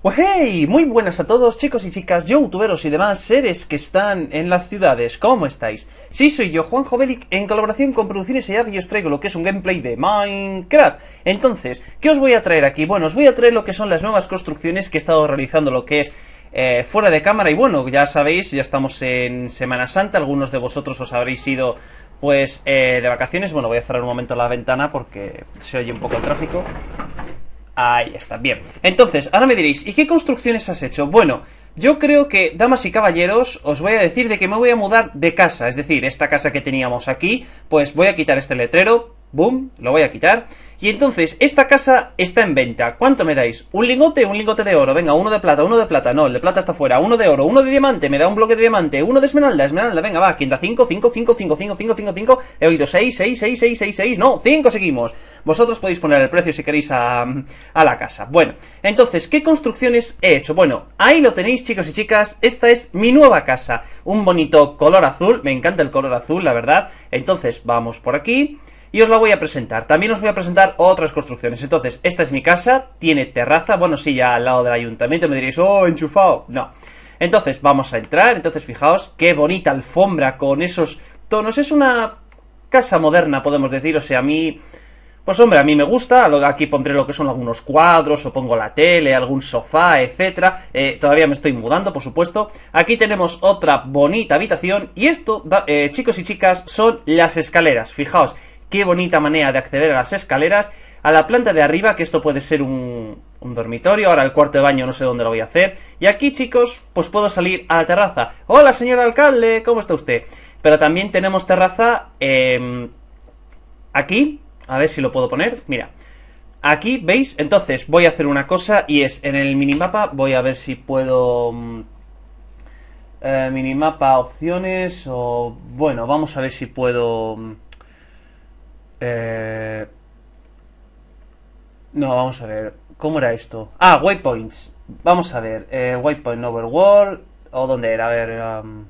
Pues hey, muy buenas a todos chicos y chicas, youtuberos y demás seres que están en las ciudades, ¿cómo estáis? Sí, soy yo, Juan Jovelic, en colaboración con Producciones y y os traigo lo que es un gameplay de Minecraft. Entonces, ¿qué os voy a traer aquí? Bueno, os voy a traer lo que son las nuevas construcciones que he estado realizando, lo que es eh, fuera de cámara y bueno, ya sabéis, ya estamos en Semana Santa, algunos de vosotros os habréis ido pues eh, de vacaciones, bueno voy a cerrar un momento la ventana porque se oye un poco el tráfico Ahí está, bien. Entonces, ahora me diréis, ¿y qué construcciones has hecho? Bueno, yo creo que, damas y caballeros, os voy a decir de que me voy a mudar de casa. Es decir, esta casa que teníamos aquí, pues voy a quitar este letrero, boom, lo voy a quitar. Y entonces, esta casa está en venta. ¿Cuánto me dais? ¿Un lingote? ¿Un lingote de oro? Venga, uno de plata, uno de plata. No, el de plata está fuera. Uno de oro, uno de diamante. Me da un bloque de diamante. Uno de esmeralda, esmeralda. Venga, va. da 5, 5, 5, 5, 5, 5, 5, 5. He oído 6, 6, 6, 6, 6, 6. No, 5 seguimos. Vosotros podéis poner el precio si queréis a, a la casa. Bueno, entonces, ¿qué construcciones he hecho? Bueno, ahí lo tenéis, chicos y chicas. Esta es mi nueva casa. Un bonito color azul. Me encanta el color azul, la verdad. Entonces, vamos por aquí y os la voy a presentar. También os voy a presentar otras construcciones. Entonces, esta es mi casa, tiene terraza, bueno, sí, ya al lado del ayuntamiento me diréis, oh, enchufado. No. Entonces, vamos a entrar, entonces fijaos, qué bonita alfombra con esos tonos. Es una casa moderna, podemos decir, o sea, a mí... Pues hombre, a mí me gusta, aquí pondré lo que son algunos cuadros, o pongo la tele, algún sofá, etcétera. Eh, todavía me estoy mudando, por supuesto. Aquí tenemos otra bonita habitación, y esto, eh, chicos y chicas, son las escaleras. Fijaos, Qué bonita manera de acceder a las escaleras. A la planta de arriba, que esto puede ser un, dormitorio, ahora el cuarto de baño no sé dónde lo voy a hacer. Y aquí, chicos, pues puedo salir a la terraza. Hola, señor alcalde, ¿cómo está usted? Pero también tenemos terraza em, aquí. A ver si lo puedo poner. Mira. Aquí, ¿veis? Entonces voy a hacer una cosa y es en el minimapa. Voy a ver si puedo... Mm, eh, minimapa, opciones o... Bueno, vamos a ver si puedo... Mm, eh, no, vamos a ver. ¿Cómo era esto? Ah, waypoints. Vamos a ver. Eh, waypoint overworld. ¿O dónde era? A ver. Um,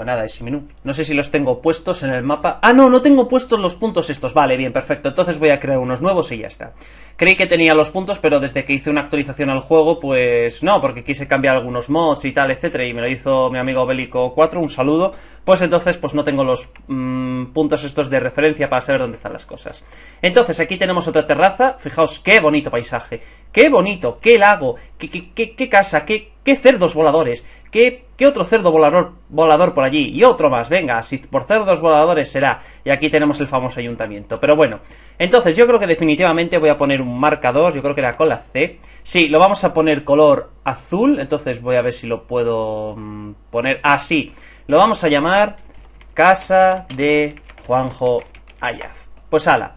pues nada, ese menú. No sé si los tengo puestos en el mapa. Ah, no, no tengo puestos los puntos estos. Vale, bien, perfecto. Entonces voy a crear unos nuevos y ya está. Creí que tenía los puntos, pero desde que hice una actualización al juego, pues no, porque quise cambiar algunos mods y tal, etcétera, y me lo hizo mi amigo Bélico 4, un saludo. Pues entonces, pues no tengo los mm, puntos estos de referencia para saber dónde están las cosas. Entonces, aquí tenemos otra terraza. Fijaos, qué bonito paisaje. Qué bonito, qué lago, qué, qué, qué, qué casa, qué, qué cerdos voladores, ¿Qué, otro cerdo volador, por allí? Y otro más, venga, si por cerdos voladores será. Y aquí tenemos el famoso ayuntamiento. Pero bueno, entonces yo creo que definitivamente voy a poner un marcador, yo creo que la con la C. Sí, lo vamos a poner color azul, entonces voy a ver si lo puedo mm, poner así. Ah, lo vamos a llamar Casa de Juanjo Ayaf. Pues ala,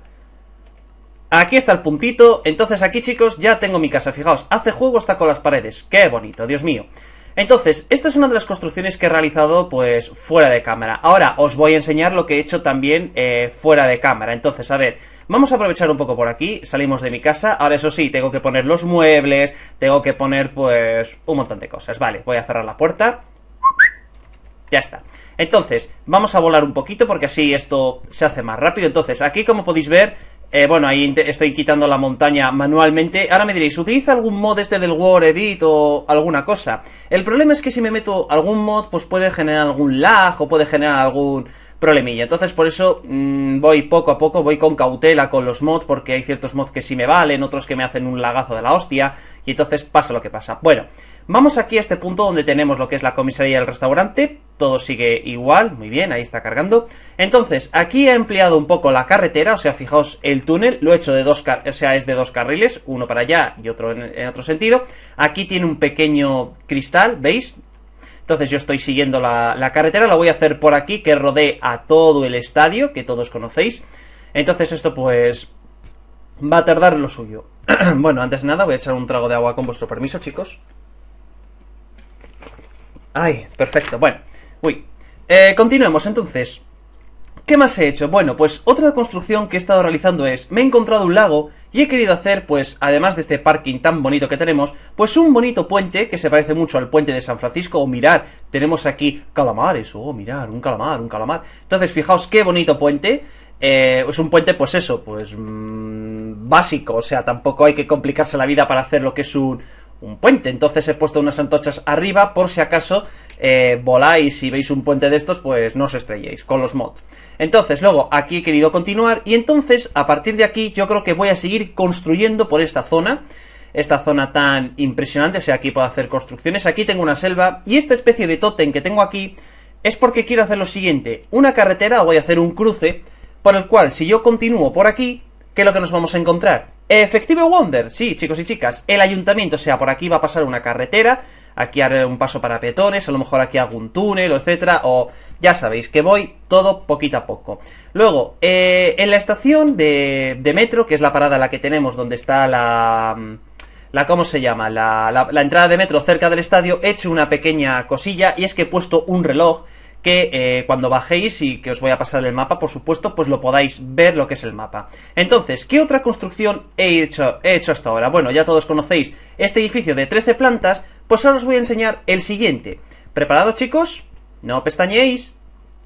Aquí está el puntito, entonces aquí chicos ya tengo mi casa, fijaos, hace juego hasta con las paredes, qué bonito, Dios mío. Entonces, esta es una de las construcciones que he realizado pues fuera de cámara. Ahora os voy a enseñar lo que he hecho también eh, fuera de cámara. Entonces, a ver, vamos a aprovechar un poco por aquí, salimos de mi casa. Ahora eso sí, tengo que poner los muebles, tengo que poner pues un montón de cosas. Vale, voy a cerrar la puerta. Ya está. Entonces, vamos a volar un poquito porque así esto se hace más rápido. Entonces, aquí como podéis ver eh, bueno, ahí estoy quitando la montaña manualmente. Ahora me diréis, ¿utiliza algún mod este del War Edit o alguna cosa? El problema es que si me meto algún mod, pues puede generar algún lag o puede generar algún problemilla. Entonces, por eso mm, voy poco a poco, voy con cautela con los mods, porque hay ciertos mods que sí me valen, otros que me hacen un lagazo de la hostia, y entonces pasa lo que pasa. Bueno, Vamos aquí a este punto donde tenemos lo que es la comisaría del restaurante, todo sigue igual, muy bien, ahí está cargando. Entonces, aquí he empleado un poco la carretera, o sea, fijaos, el túnel lo he hecho de dos, o sea, es de dos carriles, uno para allá y otro en, otro sentido. Aquí tiene un pequeño cristal, ¿veis? Entonces yo estoy siguiendo la, la, carretera, la voy a hacer por aquí, que rodee a todo el estadio, que todos conocéis. Entonces esto pues va a tardar lo suyo. bueno, antes de nada voy a echar un trago de agua con vuestro permiso, chicos. Ay, perfecto. Bueno, uy. Eh, continuemos entonces. ¿Qué más he hecho? Bueno, pues otra construcción que he estado realizando es, me he encontrado un lago y he querido hacer, pues, además de este parking tan bonito que tenemos, pues un bonito puente que se parece mucho al puente de San Francisco, o mirar, tenemos aquí calamares, oh, mirar, un calamar, un calamar. Entonces, fijaos qué bonito puente, eh, es un puente, pues eso, pues mm, básico, o sea, tampoco hay que complicarse la vida para hacer lo que es un, un puente. Entonces he puesto unas antochas arriba por si acaso eh, voláis y veis un puente de estos, pues no os estrelléis con los mods. Entonces, luego aquí he querido continuar y entonces a partir de aquí yo creo que voy a seguir construyendo por esta zona. Esta zona tan impresionante, o sea, aquí puedo hacer construcciones. Aquí tengo una selva y esta especie de tótem que tengo aquí es porque quiero hacer lo siguiente. Una carretera, o voy a hacer un cruce, por el cual si yo continúo por aquí, ¿qué es lo que nos vamos a encontrar? Efectivo Wonder, sí, chicos y chicas, el ayuntamiento, o sea, por aquí va a pasar una carretera, aquí haré un paso para petones, a lo mejor aquí algún túnel, etcétera, o ya sabéis que voy todo poquito a poco. Luego, eh, en la estación de, metro, que es la parada la que tenemos donde está la... ¿Cómo se llama? La, la, la entrada de metro cerca del estadio, he hecho una pequeña cosilla y es que he puesto un reloj que eh, cuando bajéis y que os voy a pasar el mapa, por supuesto, pues lo podáis ver lo que es el mapa. Entonces, ¿qué otra construcción he hecho, he hecho hasta ahora? Bueno, ya todos conocéis este edificio de 13 plantas, pues ahora os voy a enseñar el siguiente. ¿Preparados chicos? No pestañeéis,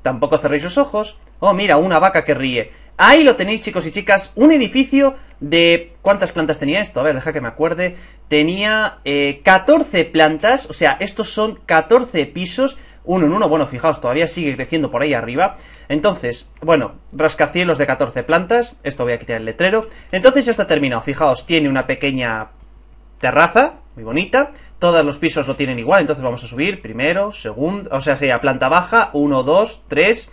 tampoco cerréis los ojos. Oh, mira, una vaca que ríe. Ahí lo tenéis, chicos y chicas, un edificio de... ¿Cuántas plantas tenía esto? A ver, deja que me acuerde. Tenía 14 eh, plantas, o sea, estos son 14 pisos 1 en 1, Bueno, fijaos, todavía sigue creciendo por ahí arriba. Entonces, bueno, rascacielos de 14 plantas. Esto voy a quitar el letrero. Entonces ya está terminado. Fijaos, tiene una pequeña terraza, muy bonita. Todos los pisos lo tienen igual, entonces vamos a subir primero, segundo, o sea, sería planta baja, 1, 2, 3,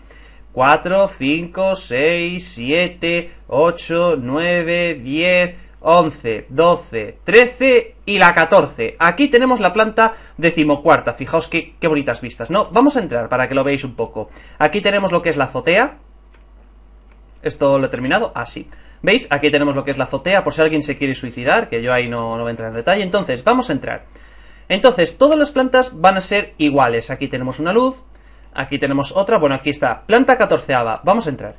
4, 5, 6, 7, 8, 9, 10, 11, 12, 13 y la 14. Aquí tenemos la planta decimocuarta. Fijaos qué, bonitas vistas, ¿no? Vamos a entrar para que lo veáis un poco. Aquí tenemos lo que es la azotea. Esto lo he terminado así. ¿Veis? Aquí tenemos lo que es la azotea por si alguien se quiere suicidar, que yo ahí no, no voy a entrar en detalle. Entonces, vamos a entrar. Entonces, todas las plantas van a ser iguales. Aquí tenemos una luz, aquí tenemos otra. Bueno, aquí está, planta 14. Vamos a entrar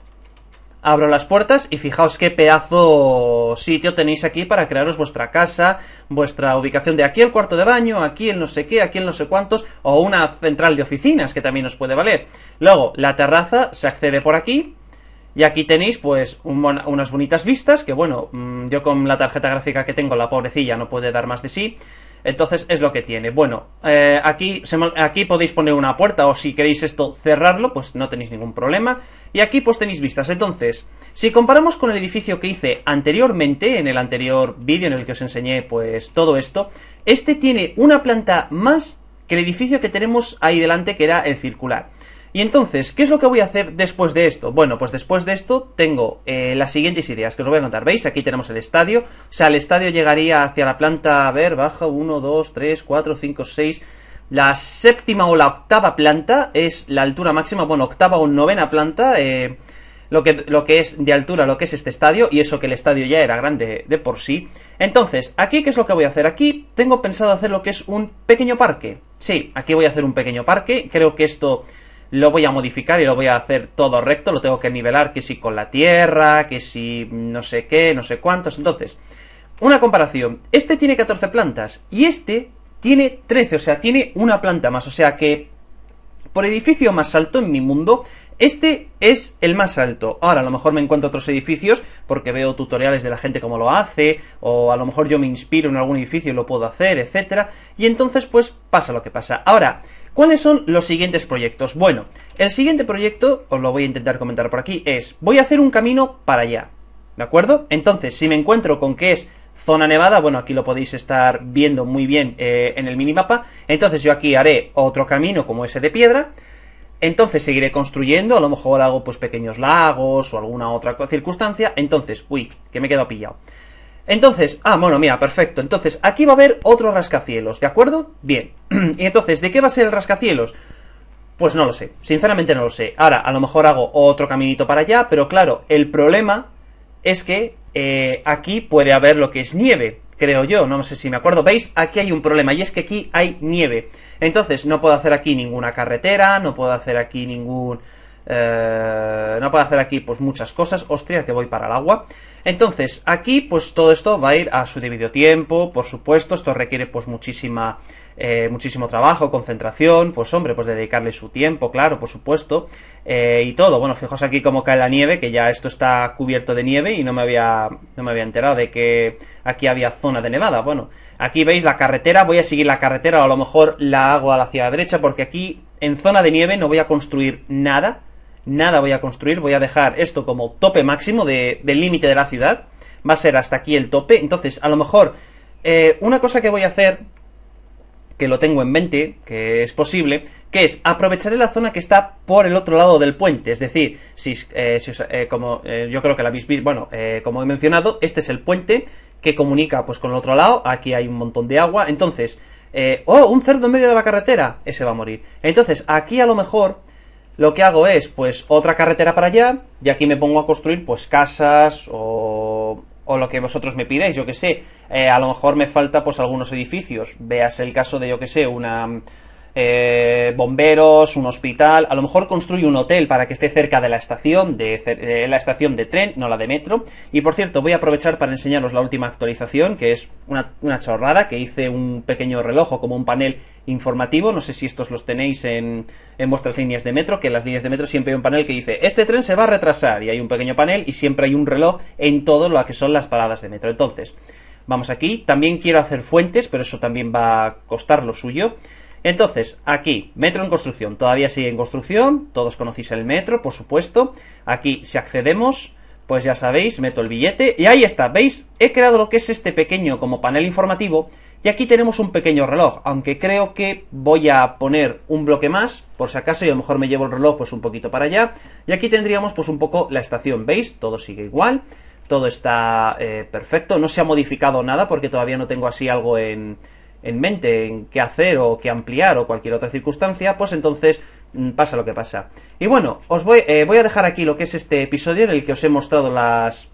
abro las puertas y fijaos qué pedazo sitio tenéis aquí para crearos vuestra casa, vuestra ubicación de aquí el cuarto de baño, aquí el no sé qué, aquí el no sé cuántos, o una central de oficinas que también os puede valer. Luego, la terraza se accede por aquí. Y aquí tenéis pues unas bonitas vistas que bueno, mm, yo con la tarjeta gráfica que tengo, la pobrecilla no puede dar más de sí. Entonces es lo que tiene. Bueno, eh, aquí, aquí podéis poner una puerta o si queréis esto cerrarlo, pues no tenéis ningún problema. Y aquí pues tenéis vistas. Entonces, si comparamos con el edificio que hice anteriormente, en el anterior vídeo en el que os enseñé pues todo esto, este tiene una planta más que el edificio que tenemos ahí delante que era el circular. Y entonces, ¿qué es lo que voy a hacer después de esto? Bueno, pues después de esto tengo eh, las siguientes ideas que os voy a contar. ¿Veis? Aquí tenemos el estadio. O sea, el estadio llegaría hacia la planta, a ver, baja 1, 2, 3, 4, 5, 6. La séptima o la octava planta es la altura máxima, bueno, octava o novena planta, eh, lo, que, lo que es de altura, lo que es este estadio, y eso que el estadio ya era grande de por sí. Entonces, aquí, ¿qué es lo que voy a hacer? Aquí tengo pensado hacer lo que es un pequeño parque. Sí, aquí voy a hacer un pequeño parque, creo que esto lo voy a modificar y lo voy a hacer todo recto, lo tengo que nivelar, que si con la tierra, que si no sé qué, no sé cuántos. Entonces, una comparación, este tiene 14 plantas y este tiene 13, o sea, tiene una planta más, o sea que por edificio más alto en mi mundo, este es el más alto. Ahora, a lo mejor me encuentro otros edificios porque veo tutoriales de la gente cómo lo hace, o a lo mejor yo me inspiro en algún edificio y lo puedo hacer, etcétera, y entonces pues pasa lo que pasa. Ahora, ¿Cuáles son los siguientes proyectos? Bueno, el siguiente proyecto, os lo voy a intentar comentar por aquí, es voy a hacer un camino para allá. ¿De acuerdo? Entonces, si me encuentro con que es zona nevada, bueno, aquí lo podéis estar viendo muy bien eh, en el minimapa, entonces yo aquí haré otro camino como ese de piedra, entonces seguiré construyendo, a lo mejor hago pues pequeños lagos o alguna otra circunstancia, entonces, uy, que me he quedado pillado. Entonces, ah, bueno, mira, perfecto. Entonces, aquí va a haber otro rascacielos, ¿de acuerdo? Bien. y entonces, ¿de qué va a ser el rascacielos? Pues no lo sé, sinceramente no lo sé. Ahora, a lo mejor hago otro caminito para allá, pero claro, el problema es que eh, aquí puede haber lo que es nieve, creo yo, no sé si me acuerdo. ¿Veis? Aquí hay un problema y es que aquí hay nieve. Entonces, no puedo hacer aquí ninguna carretera, no puedo hacer aquí ningún... Eh, no puedo hacer aquí pues muchas cosas. Hostia, que voy para el agua. Entonces, aquí pues todo esto va a ir a su debido tiempo, por supuesto. Esto requiere pues muchísima, eh, muchísimo trabajo, concentración. Pues hombre, pues dedicarle su tiempo, claro, por supuesto. Eh, y todo. Bueno, fijaos aquí como cae la nieve, que ya esto está cubierto de nieve y no me había, no me había enterado de que aquí había zona de nevada. Bueno, aquí veis la carretera. Voy a seguir la carretera o a lo mejor la hago hacia la derecha porque aquí en zona de nieve no voy a construir nada nada voy a construir, voy a dejar esto como tope máximo del límite de la ciudad, va a ser hasta aquí el tope, entonces a lo mejor eh, una cosa que voy a hacer, que lo tengo en mente, que es posible, que es aprovecharé la zona que está por el otro lado del puente, es decir, si, eh, eh, como yo creo que la habéis visto, bueno, como he mencionado, este es el puente que comunica pues con el otro lado, aquí hay un montón de agua, entonces... ¡Oh! Un cerdo en medio de la carretera. Ese va a morir. Entonces, aquí a lo mejor lo que hago es pues otra carretera para allá y aquí me pongo a construir pues casas o, o lo que vosotros me pidáis, yo que sé, eh, a lo mejor me falta pues algunos edificios, veas el caso de yo que sé, una, eh, bomberos, un hospital, a lo mejor construye un hotel para que esté cerca de la estación, de, la estación de tren, no la de metro. Y por cierto, voy a aprovechar para enseñaros la última actualización, que es una, chorrada, que hice un pequeño reloj como un panel informativo, no sé si estos los tenéis en, en vuestras líneas de metro, que en las líneas de metro siempre hay un panel que dice, este tren se va a retrasar, y hay un pequeño panel y siempre hay un reloj en todo lo que son las paradas de metro. Entonces, vamos aquí, también quiero hacer fuentes, pero eso también va a costar lo suyo. Entonces, aquí, metro en construcción, todavía sigue en construcción, todos conocéis el metro, por supuesto. Aquí, si accedemos, pues ya sabéis, meto el billete y ahí está, ¿veis? He creado lo que es este pequeño como panel informativo y aquí tenemos un pequeño reloj, aunque creo que voy a poner un bloque más, por si acaso, y a lo mejor me llevo el reloj pues un poquito para allá. Y aquí tendríamos pues un poco la estación, ¿veis? Todo sigue igual, todo está eh, perfecto, no se ha modificado nada porque todavía no tengo así algo en en mente, en qué hacer o qué ampliar o cualquier otra circunstancia, pues entonces mm, pasa lo que pasa. Y bueno, os voy, eh, voy a dejar aquí lo que es este episodio en el que os he mostrado las,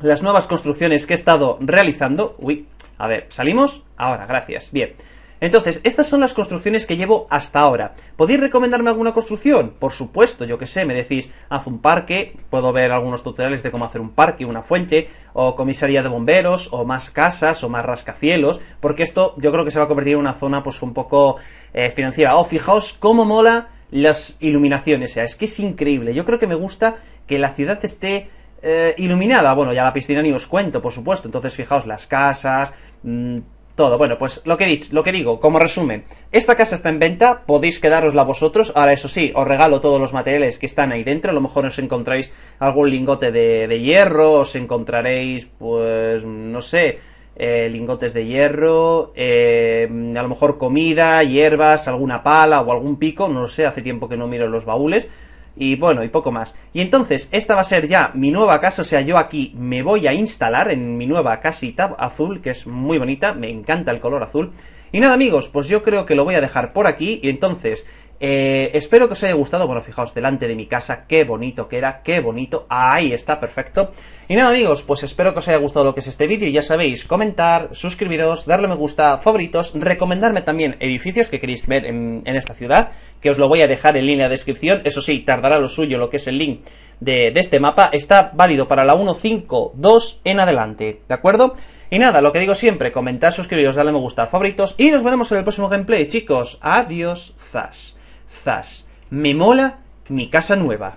las nuevas construcciones que he estado realizando. Uy, a ver, ¿salimos? Ahora, gracias. Bien. Entonces, estas son las construcciones que llevo hasta ahora. ¿Podéis recomendarme alguna construcción? Por supuesto, yo que sé, me decís, haz un parque, puedo ver algunos tutoriales de cómo hacer un parque, una fuente, o comisaría de bomberos, o más casas, o más rascacielos, porque esto yo creo que se va a convertir en una zona pues un poco eh, financiera. Oh, fijaos cómo mola las iluminaciones, sea, es que es increíble. Yo creo que me gusta que la ciudad esté eh, iluminada. Bueno, ya la piscina ni os cuento, por supuesto. Entonces, fijaos, las casas... Mm, todo. Bueno, pues lo que, lo que digo, como resumen, esta casa está en venta, podéis quedarosla vosotros. Ahora, eso sí, os regalo todos los materiales que están ahí dentro. A lo mejor os encontráis algún lingote de, hierro, os encontraréis, pues, no sé, eh, lingotes de hierro, eh, a lo mejor comida, hierbas, alguna pala o algún pico, no lo sé, hace tiempo que no miro los baúles y bueno, y poco más. Y entonces, esta va a ser ya mi nueva casa, o sea, yo aquí me voy a instalar en mi nueva casita azul, que es muy bonita, me encanta el color azul. Y nada amigos, pues yo creo que lo voy a dejar por aquí y entonces eh, espero que os haya gustado. Bueno, fijaos, delante de mi casa, qué bonito que era, qué bonito. Ahí está, perfecto. Y nada, amigos, pues espero que os haya gustado lo que es este vídeo. Ya sabéis, comentar, suscribiros, darle me gusta, favoritos, recomendarme también edificios que queréis ver en, esta ciudad, que os lo voy a dejar en línea de descripción. Eso sí, tardará lo suyo lo que es el link de, este mapa. Está válido para la 1.5.2 en adelante, ¿de acuerdo? Y nada, lo que digo siempre, comentar, suscribiros, darle me gusta, favoritos y nos veremos en el próximo gameplay, chicos. Adiós, Zas. Zas. Me mola mi casa nueva.